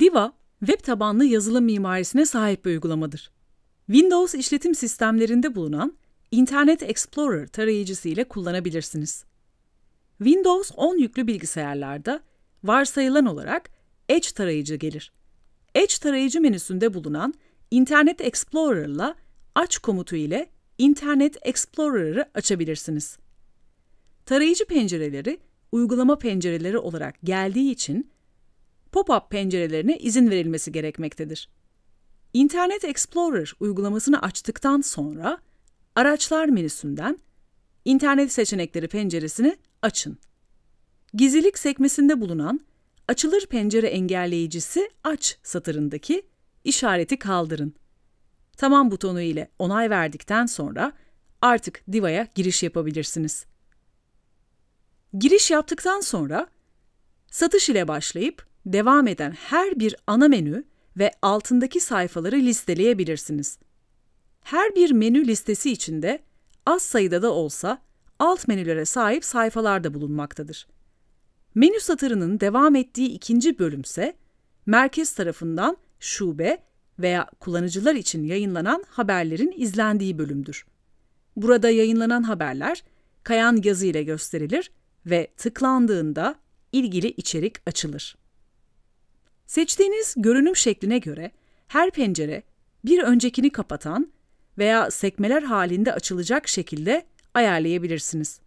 Diva, web tabanlı yazılım mimarisine sahip bir uygulamadır. Windows işletim sistemlerinde bulunan Internet Explorer tarayıcısı ile kullanabilirsiniz. Windows 10 yüklü bilgisayarlarda varsayılan olarak Edge tarayıcı gelir. Edge tarayıcı menüsünde bulunan Internet Explorer'la aç komutu ile Internet Explorer'ı açabilirsiniz. Tarayıcı pencereleri uygulama pencereleri olarak geldiği için pop-up pencerelerine izin verilmesi gerekmektedir. Internet Explorer uygulamasını açtıktan sonra Araçlar menüsünden İnternet seçenekleri penceresini açın. Gizlilik sekmesinde bulunan Açılır pencere engelleyicisi aç satırındaki işareti kaldırın. Tamam butonu ile onay verdikten sonra artık Diva'ya giriş yapabilirsiniz. Giriş yaptıktan sonra satış ile başlayıp devam eden her bir ana menü ve altındaki sayfaları listeleyebilirsiniz. Her bir menü listesi içinde az sayıda da olsa alt menülere sahip sayfalar da bulunmaktadır. Menü satırının devam ettiği ikinci bölümse merkez tarafından şube veya kullanıcılar için yayınlanan haberlerin izlendiği bölümdür. Burada yayınlanan haberler kayan yazı ile gösterilir ve tıklandığında ilgili içerik açılır. Seçtiğiniz görünüm şekline göre her pencere bir öncekini kapatan veya sekmeler halinde açılacak şekilde ayarlayabilirsiniz.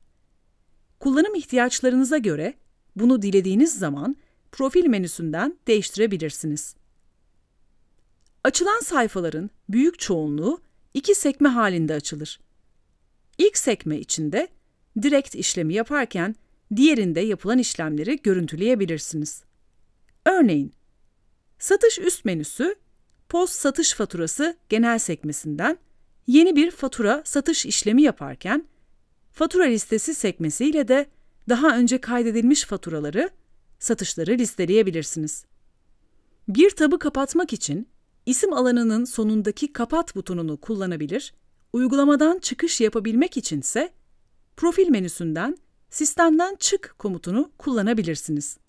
Kullanım ihtiyaçlarınıza göre bunu dilediğiniz zaman profil menüsünden değiştirebilirsiniz. Açılan sayfaların büyük çoğunluğu iki sekme halinde açılır. İlk sekme içinde direkt işlemi yaparken diğerinde yapılan işlemleri görüntüleyebilirsiniz. Örneğin, Satış üst menüsü Pos satış faturası genel sekmesinden yeni bir fatura satış işlemi yaparken fatura listesi sekmesiyle de daha önce kaydedilmiş faturaları, satışları listeleyebilirsiniz. Bir tabı kapatmak için isim alanının sonundaki kapat butonunu kullanabilir, uygulamadan çıkış yapabilmek içinse profil menüsünden sistemden çık komutunu kullanabilirsiniz.